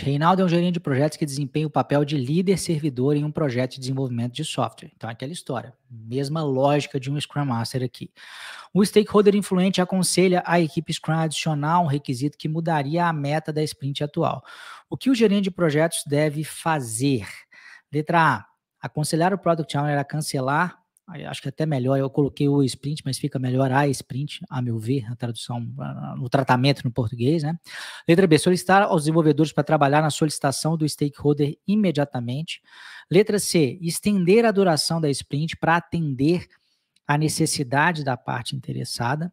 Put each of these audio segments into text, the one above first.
Reinaldo é um gerente de projetos que desempenha o papel de líder servidor em um projeto de desenvolvimento de software. Então, é aquela história. Mesma lógica de um Scrum Master aqui. O stakeholder influente aconselha a equipe Scrum a adicionar um requisito que mudaria a meta da sprint atual. O que o gerente de projetos deve fazer? Letra A. Aconselhar o Product Owner a cancelar acho que é até melhor, eu coloquei o sprint, mas fica melhor a sprint, a meu ver, a tradução, o tratamento no português, né? Letra B, solicitar aos desenvolvedores para trabalhar na solicitação do stakeholder imediatamente. Letra C, estender a duração da sprint para atender a necessidade da parte interessada.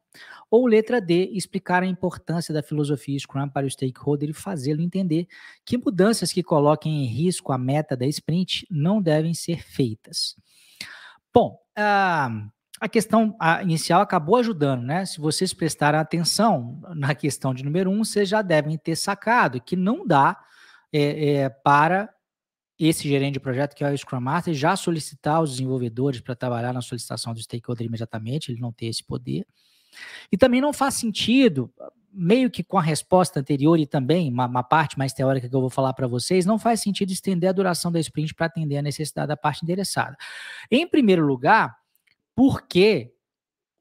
Ou letra D, explicar a importância da filosofia Scrum para o stakeholder e fazê-lo entender que mudanças que coloquem em risco a meta da sprint não devem ser feitas. Bom, a questão inicial acabou ajudando, né? Se vocês prestarem atenção na questão de número um, vocês já devem ter sacado que não dá é, é, para esse gerente de projeto, que é o Scrum Master, já solicitar os desenvolvedores para trabalhar na solicitação do stakeholder imediatamente, ele não tem esse poder. E também não faz sentido, meio que com a resposta anterior e também uma, uma parte mais teórica que eu vou falar para vocês, não faz sentido estender a duração da sprint para atender a necessidade da parte endereçada. Em primeiro lugar, porque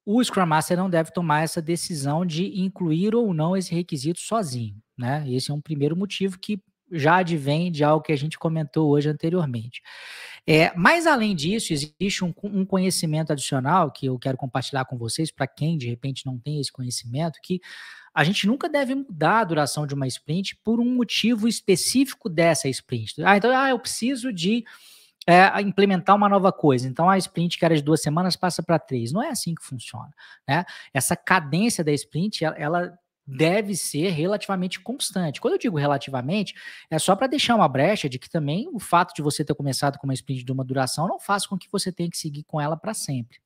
o Scrum Master não deve tomar essa decisão de incluir ou não esse requisito sozinho, né? Esse é um primeiro motivo que já advém de algo que a gente comentou hoje anteriormente. É, mas além disso, existe um, um, conhecimento adicional que eu quero compartilhar com vocês, para quem de repente não tem esse conhecimento, que a gente nunca deve mudar a duração de uma sprint por um motivo específico dessa sprint. Ah, então ah, eu preciso de é, implementar uma nova coisa. Então a sprint que era de duas semanas passa para três. Não é assim que funciona. Né? Essa cadência da sprint, ela, ela deve ser relativamente constante. Quando eu digo relativamente, é só para deixar uma brecha de que também o fato de você ter começado com uma sprint de uma duração não faz com que você tenha que seguir com ela para sempre.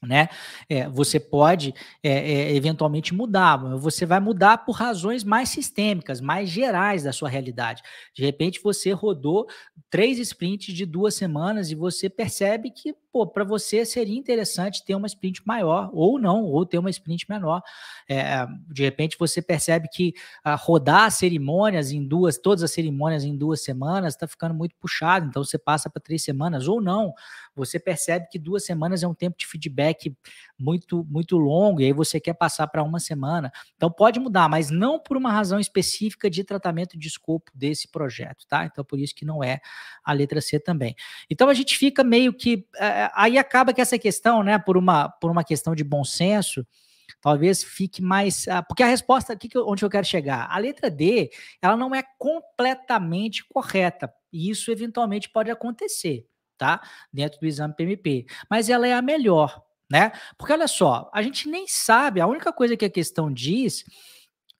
Né? É, você pode é, é, eventualmente mudar, você vai mudar por razões mais sistêmicas, mais gerais da sua realidade. De repente você rodou três sprints de duas semanas e você percebe que pô, para você seria interessante ter uma sprint maior, ou não, ou ter uma sprint menor. É, de repente você percebe que a, ah, rodar cerimônias em duas, todas as cerimônias em duas semanas, está ficando muito puxado, então você passa para três semanas, ou não. Você percebe que duas semanas é um tempo de feedback muito, muito longo, e aí você quer passar para uma semana. Então pode mudar, mas não por uma razão específica de tratamento de escopo desse projeto, tá? Então por isso que não é a letra C também. Então a gente fica meio que. É, aí acaba que essa questão, né, por uma, por uma questão de bom senso, talvez fique mais. Ah, porque a resposta, que onde eu quero chegar? A letra D, ela não é completamente correta. E isso eventualmente pode acontecer, tá? Dentro do exame PMP. Mas ela é a melhor, né? Porque olha só, a gente nem sabe, a única coisa que a questão diz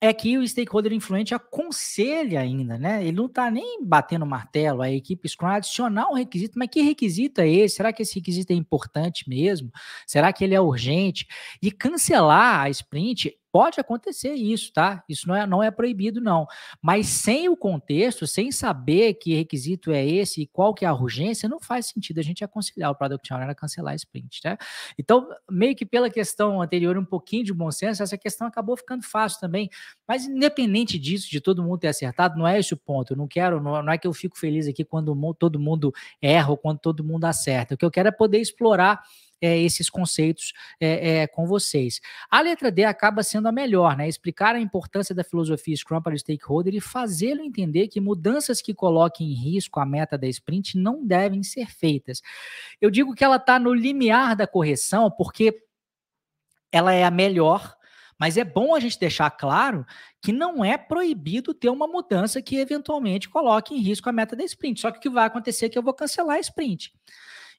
é que o stakeholder influente aconselha ainda, né? Ele não está nem batendo martelo, a equipe Scrum é adicionar um requisito, mas que requisito é esse? Será que esse requisito é importante mesmo? Será que ele é urgente? E cancelar a sprint Pode acontecer isso, tá? Isso não é, não é proibido, não. Mas sem o contexto, sem saber que requisito é esse e qual que é a urgência, não faz sentido a gente aconselhar o Product Owner a cancelar a sprint, tá? Então, meio que pela questão anterior, um pouquinho de bom senso, essa questão acabou ficando fácil também. Mas independente disso, de todo mundo ter acertado, não é esse o ponto. Eu não quero, não, não é que eu fico feliz aqui quando todo mundo erra ou quando todo mundo acerta. O que eu quero é poder explorar é, esses conceitos é, é, com vocês. A letra D acaba sendo a melhor, né? Explicar a importância da filosofia Scrum para o stakeholder e fazê-lo entender que mudanças que coloquem em risco a meta da sprint não devem ser feitas. Eu digo que ela está no limiar da correção, porque ela é a melhor. Mas é bom a gente deixar claro que não é proibido ter uma mudança que eventualmente coloque em risco a meta da sprint. Só que o que vai acontecer é que eu vou cancelar a sprint.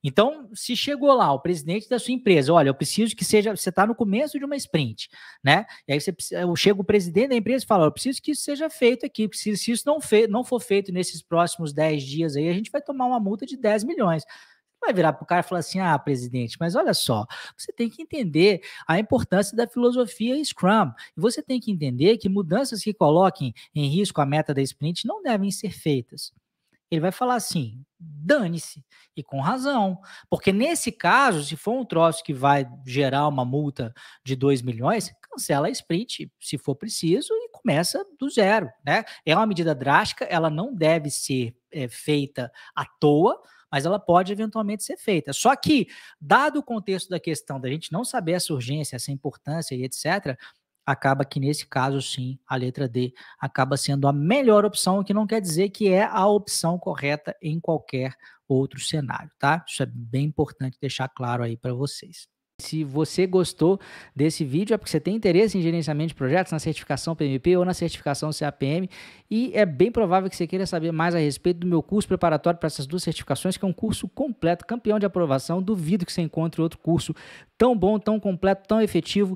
Então, se chegou lá o presidente da sua empresa, olha, eu preciso que seja, você está no começo de uma sprint, né? E aí você chega o presidente da empresa e fala, eu preciso que isso seja feito aqui, preciso, se isso não, fe, não for feito nesses próximos 10 dias aí, a gente vai tomar uma multa de 10 milhões vai virar para o cara e falar assim: ah, presidente, mas olha só, você tem que entender a importância da filosofia Scrum. E você tem que entender que mudanças que coloquem em risco a meta da sprint não devem ser feitas ele vai falar assim: dane-se, e com razão. Porque nesse caso, se for um troço que vai gerar uma multa de 2 milhões, cancela a sprint, se for preciso, e começa do zero. Né? É uma medida drástica, ela não deve ser é, feita à toa, mas ela pode eventualmente ser feita. Só que, dado o contexto da questão da gente não saber essa urgência, essa importância e etc., acaba que nesse caso sim, a letra D acaba sendo a melhor opção, o que não quer dizer que é a opção correta em qualquer outro cenário, tá? Isso é bem importante deixar claro aí para vocês. Se você gostou desse vídeo, é porque você tem interesse em gerenciamento de projetos na certificação PMP ou na certificação CAPM, e é bem provável que você queira saber mais a respeito do meu curso preparatório para essas duas certificações, que é um curso completo, campeão de aprovação. Duvido que você encontre outro curso tão bom, tão completo, tão efetivo,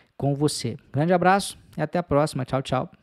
com você. Grande abraço e até a próxima. Tchau, tchau.